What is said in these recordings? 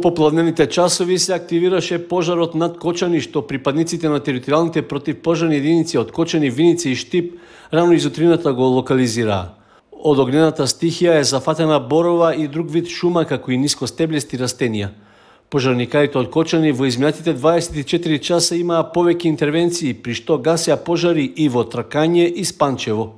попладнените часови се активираше пожарот над Кочани, што припадниците на територијалните противпожарни единици од Кочани, Виници и Штип рано изутрината го локализираа. Од огнената стихија е зафатена борова и друг вид шума, како и ниско стеблести растенија. Пожарникарите од Кочани во изминатите 24 часа имаа повеќе интервенции, при што гасеа пожари и во Тракање и Спанчево.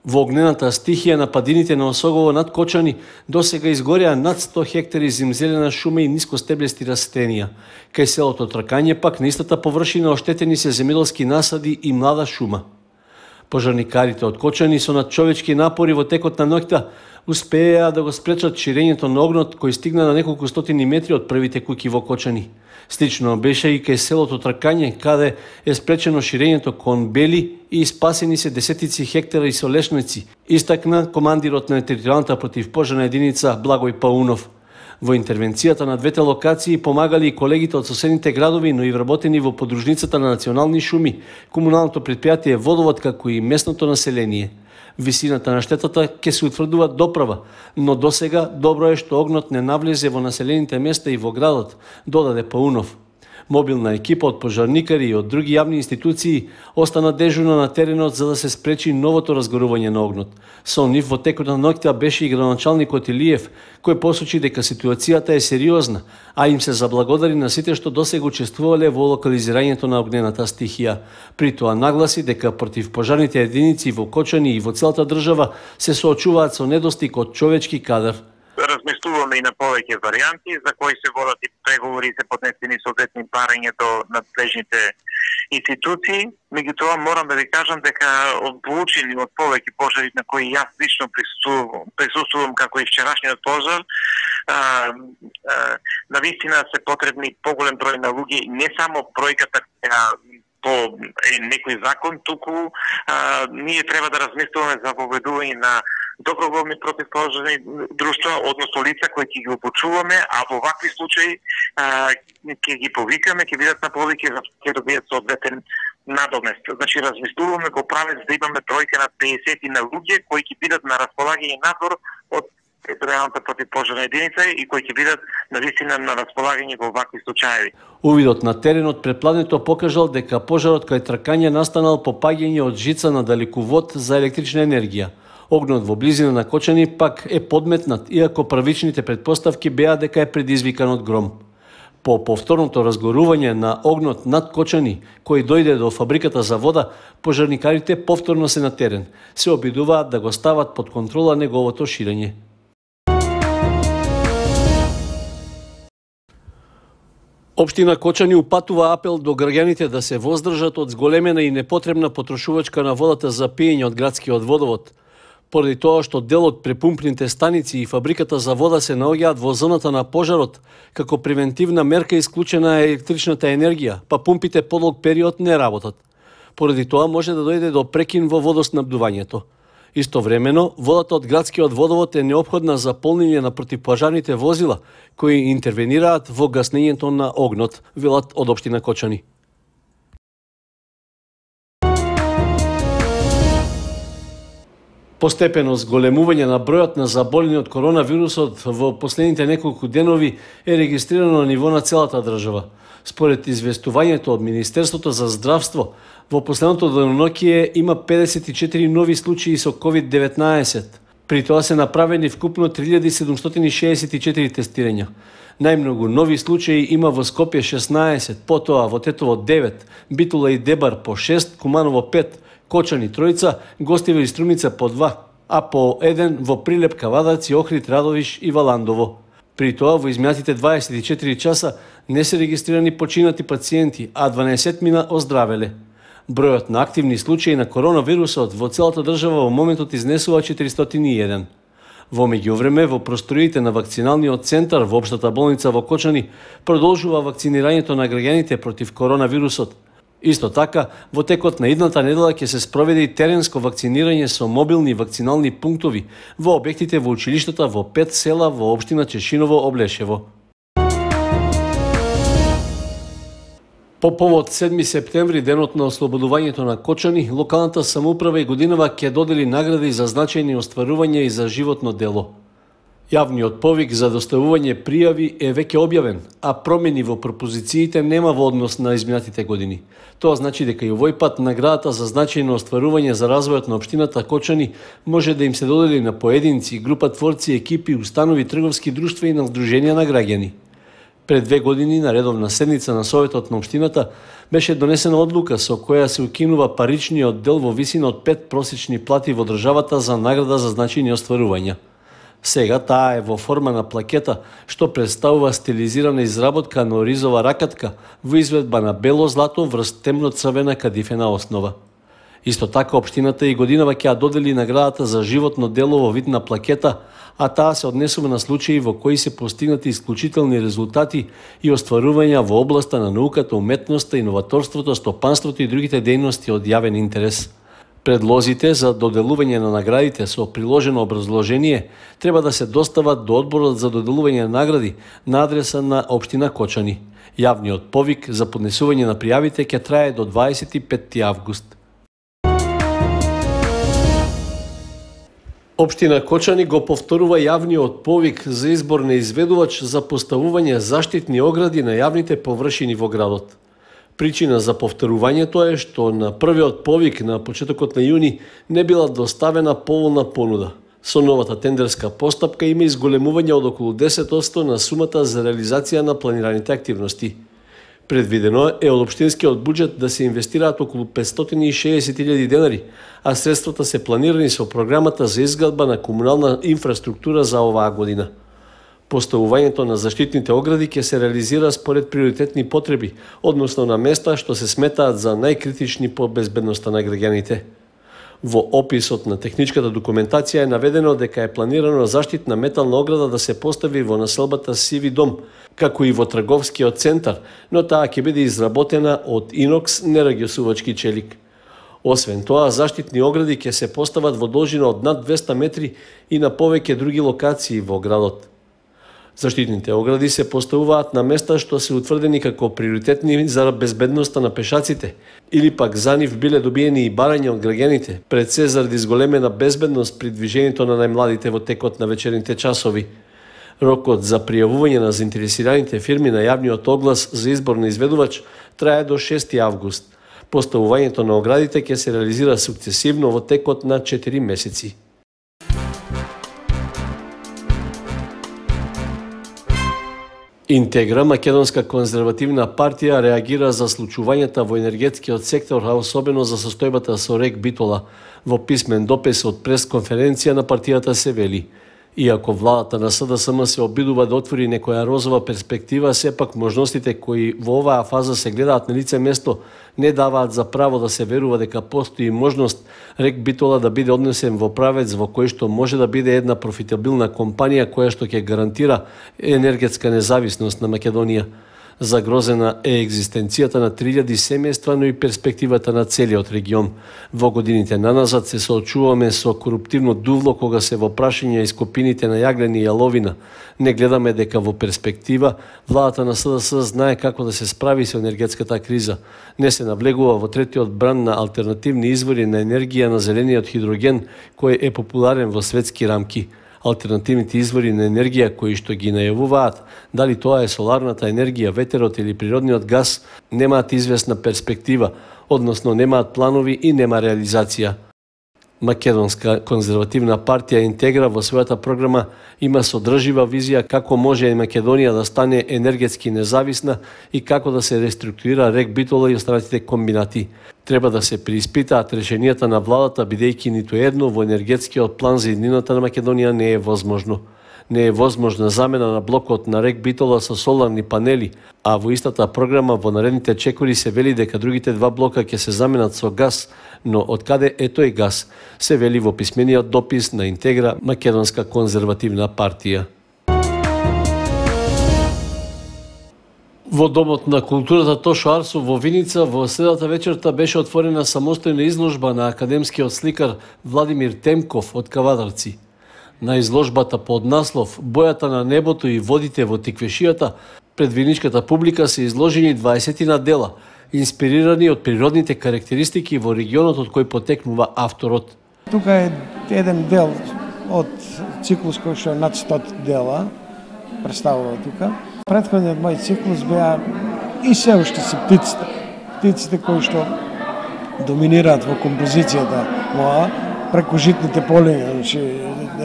Во огнената стихија на падините на Осогово над Кочани до сега изгореа над 100 хектари зимзелена шума и ниско стеблести растенија. Кај селото Тркање пак на истата површина оштетени се земјоделски насади и млада шума. Пожарникарите откочени со над човечки напори во текот на ноќта успеа да го спречат ширењето на огнот кој стигна на неколку стотини метри од првите куки во Кочани. Слично беше и кај селото Тракање, каде е спречено ширењето кон Бели и спасени се десетици хектара и солешници, истакна командирот на територијалната пожарна единица Благој Паунов. Во интервенцијата на двете локации помагали и колегите од соседните градови, но и вработени во подружницата на национални шуми, комуналното предпријатие водовод како и местното население. Висината на штетата ќе се утврдува доправа, но до сега добро е што огнот не навлезе во населените места и во градот, додаде Паунов. Мобилна екипа од пожарникари и од други јавни институции остана дежурна на теренот за да се спречи новото разгорување на огнот. Со нив во текот на ноќта беше и градоначалникот Илиев, кој посочи дека ситуацијата е сериозна, а им се заблагодари на сите што досега учествувале во локализирањето на огнената стихија. При тоа нагласи дека против пожарните единици во Кочани и во целата држава се соочуваат со недостиг од човечки кадар – разместуваме и на повеќе варианти за кои се водат и преговори се поднесени соодветни барања до надлежните институции. Меѓутоа морам да ви кажам дека одлучени од повеќе пожари на кои јас лично присуствувам, присутувам како и вчерашниот пожар, а, а, на вистина се потребни поголем број на луѓе, не само бројката која по некој закон, туку а, ние треба да размислуваме за поведување на доброволни противположени друштва, односно лица кои ќе ги обучуваме, а во вакви случаи ќе ги повикаме, ќе бидат на повеќе, ќе добијат соодветен надомест. Значи, размислуваме го правец да имаме тројка на 50 на луѓе кои ќе бидат на располагање надвор од против противпожарна единица и кои ќе бидат на вистина на располагање во вакви случаи. Увидот на теренот пред пладнето покажал дека пожарот кај тркање настанал по паѓање од жица на далекувод за електрична енергија. Огнот во близина на Кочани пак е подметнат, иако првичните предпоставки беа дека е предизвикан од гром. По повторното разгорување на огнот над Кочани, кој дојде до фабриката за вода, пожарникарите повторно се на терен. Се обидуваат да го стават под контрола неговото ширење. Општина Кочани упатува апел до граѓаните да се воздржат од зголемена и непотребна потрошувачка на водата за пиење од градскиот водовод поради тоа што дел од препумпните станици и фабриката за вода се наоѓаат во зоната на пожарот, како превентивна мерка исклучена е електричната енергија, па пумпите подолг период не работат. Поради тоа може да дојде до прекин во водоснабдувањето. Истовремено, водата од градскиот водовод е необходна за полнење на противпожарните возила, кои интервенираат во гаснењето на огнот, велат од општина Кочани. Постепено зголемување на бројот на заболени од коронавирусот во последните неколку денови е регистрирано на ниво на целата држава. Според известувањето од Министерството за здравство, во последното денонокие има 54 нови случаи со COVID-19. При тоа се направени вкупно 3764 тестирања. Најмногу нови случаи има во Скопје 16, потоа во Тетово 9, Битола и Дебар по 6, Куманово 5, Кочани тројца, Гостиве и Струмица по два, а по еден во Прилеп, Кавадац Охрид, Радовиш и Валандово. При тоа во измјатите 24 часа не се регистрирани починати пациенти, а 12 мина оздравеле. Бројот на активни случаи на коронавирусот во целата држава во моментот изнесува 401. Во меѓувреме, во просториите на вакциналниот центар во Обштата болница во Кочани продолжува вакцинирањето на граѓаните против коронавирусот – Исто така, во текот на идната недела ќе се спроведе и теренско вакцинирање со мобилни вакцинални пунктови во објектите во училиштата во пет села во општина Чешиново Облешево. По повод 7 септември, денот на ослободувањето на Кочани, локалната самоуправа и годинава ќе додели награди за значајни остварувања и за животно дело. Јавниот повик за доставување пријави е веќе објавен, а промени во пропозициите нема во однос на изминатите години. Тоа значи дека и овој пат наградата за значајно остварување за развојот на општината Кочани може да им се додели на поединци, група творци, екипи, установи, трговски друштва и на здруженија на граѓани. Пред две години на редовна седница на Советот на Обштината беше донесена одлука со која се укинува паричниот дел во висина од пет просечни плати во државата за награда за значајни остварувања. Сега таа е во форма на плакета, што представува стилизирана изработка на оризова ракатка во изведба на бело злато врз темно-црвена кадифена основа. Исто така, Обштината и годинава ќе ја додели наградата за животно дело во вид на плакета, а таа се однесува на случаи во кои се постигнати исклучителни резултати и остварувања во областа на науката, уметноста, иноваторството, стопанството и другите дејности од јавен интерес. Предлозите за доделување на наградите со приложено образложение треба да се достават до одборот за доделување на награди на адреса на општина Кочани. Јавниот повик за поднесување на пријавите ќе трае до 25 август. Општина Кочани го повторува јавниот повик за избор на изведувач за поставување заштитни огради на јавните површини во градот. Причина за повторувањето е што на првиот повик на почетокот на јуни не била доставена полна понуда. Со новата тендерска постапка има изголемување од околу 10% на сумата за реализација на планираните активности. Предвидено е од општинскиот буџет да се инвестираат околу 560.000 денари, а средствата се планирани со програмата за изградба на комунална инфраструктура за оваа година. Поставувањето на заштитните огради ќе се реализира според приоритетни потреби, односно на места што се сметаат за најкритични по безбедноста на граѓаните. Во описот на техничката документација е наведено дека е планирано заштитна метална ограда да се постави во населбата Сиви дом, како и во трговскиот центар, но таа ќе биде изработена од инокс нерагиосувачки челик. Освен тоа, заштитни огради ќе се постават во должина од над 200 метри и на повеќе други локации во градот. Заштитните огради се поставуваат на места што се утврдени како приоритетни за безбедноста на пешаците, или пак за нив биле добиени и барања од граѓаните, пред се заради изголемена безбедност при движењето на најмладите во текот на вечерните часови. Рокот за пријавување на заинтересираните фирми на јавниот оглас за избор на изведувач трае до 6 август. Поставувањето на оградите ќе се реализира сукцесивно во текот на 4 месеци. Интегра, Македонска конзервативна партија, реагира за случувањата во енергетскиот сектор, а особено за состојбата со РЕК Битола. Во писмен допис од пресконференција на партијата се вели – Иако владата на СДСМ се обидува да отвори некоја розова перспектива, сепак можностите кои во оваа фаза се гледаат на лице место не даваат за право да се верува дека постои можност Рек Битола да биде однесен во правец во кој што може да биде една профитабилна компанија која што ќе гарантира енергетска независност на Македонија. Загрозена е екзистенцијата на 3000 семејства, но и перспективата на целиот регион. Во годините на назад се соочуваме со коруптивно дувло кога се во и скопините на јаглен и јаловина. Не гледаме дека во перспектива владата на СДС знае како да се справи со енергетската криза. Не се навлегува во третиот бран на алтернативни извори на енергија на зелениот хидроген, кој е популарен во светски рамки алтернативните извори на енергија кои што ги најавуваат, дали тоа е соларната енергија, ветерот или природниот газ, немаат известна перспектива, односно немаат планови и нема реализација. Македонска конзервативна партија Интегра во својата програма има содржива визија како може и Македонија да стане енергетски независна и како да се реструктуира РЕК Битола и останатите комбинати. Треба да се приспитаат решенијата на владата, бидејќи ниту едно во енергетскиот план за еднината на Македонија не е возможно. Не е возможна замена на блокот на рек Битола со соларни панели, а во истата програма во наредните чекори се вели дека другите два блока ќе се заменат со газ, но од каде е тој газ, се вели во писмениот допис на Интегра Македонска конзервативна партија. Во Домот на културата Тошо Арсо во Виница во средата вечерта беше отворена самостојна изложба на академскиот сликар Владимир Темков од Кавадарци. На изложбата под наслов «Бојата на небото и водите во тиквешијата» пред виничката публика се изложени 20 на дела, инспирирани од природните карактеристики во регионот од кој потекнува авторот. Тука е еден дел од циклус кој што е над 100 дела, представува тука предходниот мој циклус беа и се уште се птиците. Птиците кои што доминираат во композицијата моја, преку житните полиња, значи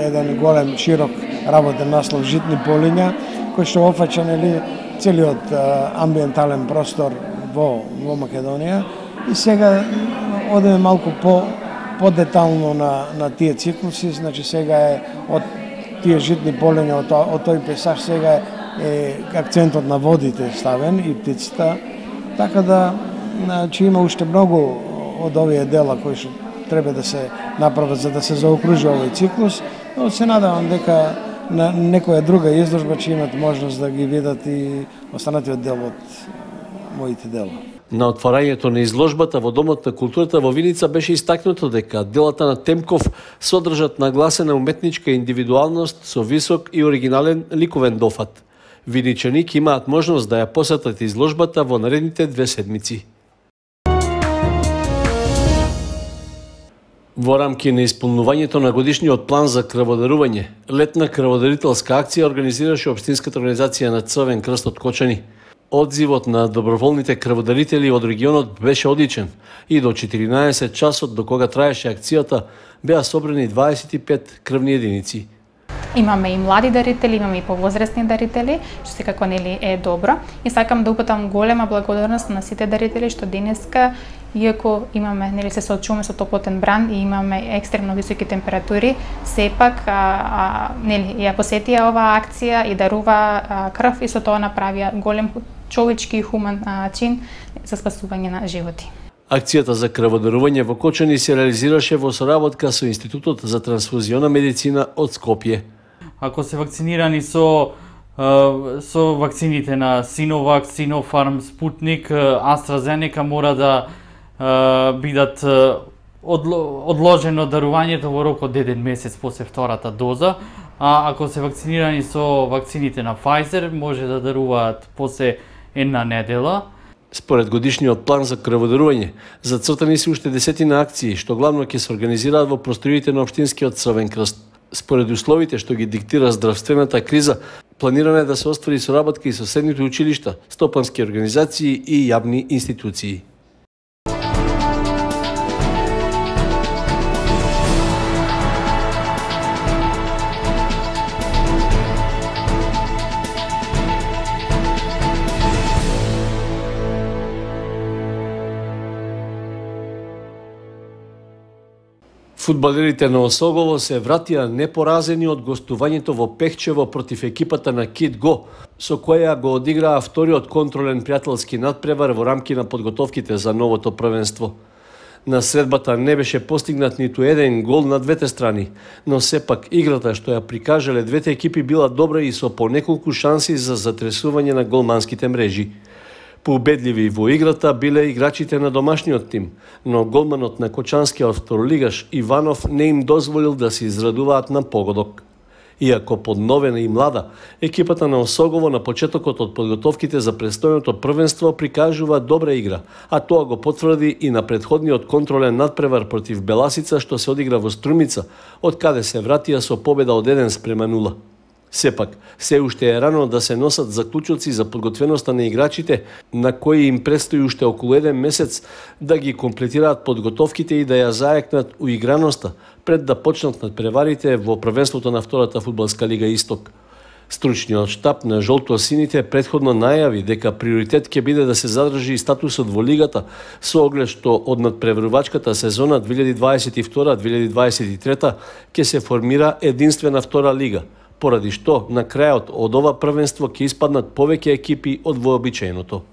еден голем широк работен наслов житни полиња, кој што опфаќа нели целиот амбиентален простор во во Македонија и сега одеме малку по подетално на на тие циклуси, значи сега е од тие житни полиња од, од тој песаж сега е е акцентот на водите ставен и птиците, така да значи, има уште многу од овие дела кои што треба да се направат за да се заокружи овој циклус, но се надавам дека на некоја друга изложба ќе имат можност да ги видат и останатиот дел од моите дела. На отворањето на изложбата во Домот на културата во Виница беше истакнато дека делата на Темков содржат нагласена уметничка индивидуалност со висок и оригинален ликовен дофат видичаник имаат можност да ја посетат изложбата во наредните две седмици. Во рамки на исполнувањето на годишниот план за крводарување, летна крводарителска акција организираше Обштинската организација на Црвен крст од Кочани. Одзивот на доброволните крводарители од регионот беше одличен и до 14 часот до кога траеше акцијата беа собрани 25 крвни единици – Имаме и млади дарители, имаме и повозрастни дарители, што секако нели е добро. И сакам да упатам голема благодарност на сите дарители што денеска иако имаме нели се соочуваме со топлотен бран и имаме екстремно високи температури, сепак а, а, нели ја посетија оваа акција и дарува а, крв и со тоа направија голем човечки и хуман а, чин за спасување на животи. Акцијата за крводарување во Кочани се реализираше во соработка со Институтот за трансфузиона медицина од Скопје ако се вакцинирани со со вакцините на Sinovac, Sinopharm, Sputnik, AstraZeneca мора да бидат одложено дарувањето во рок од еден месец после втората доза, а ако се вакцинирани со вакцините на Pfizer, може да даруваат после една недела. Според годишниот план за крводарување, зацртани се уште десетина акции, што главно ќе се организираат во просториите на Обштинскиот Црвен крст според условите што ги диктира здравствената криза, планирана е да се оствари соработка и со седните училишта, стопански организации и јавни институции. Фудбалерите на Осогово се вратија непоразени од гостувањето во Пехчево против екипата на Кит Го, со која го одиграа вториот контролен пријателски надпревар во рамки на подготовките за новото првенство. На средбата не беше постигнат ниту еден гол на двете страни, но сепак играта што ја прикажале двете екипи била добра и со понеколку шанси за затресување на голманските мрежи. Поубедливи во играта биле играчите на домашниот тим, но голманот на Кочанскиот второлигаш Иванов не им дозволил да се израдуваат на погодок. Иако подновена и млада, екипата на Осогово на почетокот од подготовките за престојното првенство прикажува добра игра, а тоа го потврди и на предходниот контролен надпревар против Беласица што се одигра во Струмица, од каде се вратија со победа од 1 спрема 0. Сепак, се уште е рано да се носат заклучоци за подготвеноста на играчите, на кои им предстои уште околу еден месец да ги комплетираат подготовките и да ја у уиграноста пред да почнат преварите во првенството на втората фудбалска лига Исток. Стручниот штаб на жолто-сините предходно најави дека приоритет ќе биде да се задржи статусот во лигата со оглед што од надпреварувачката сезона 2022-2023 ќе се формира единствена втора лига – поради што на крајот од ова првенство ќе испаднат повеќе екипи од вообичаеното.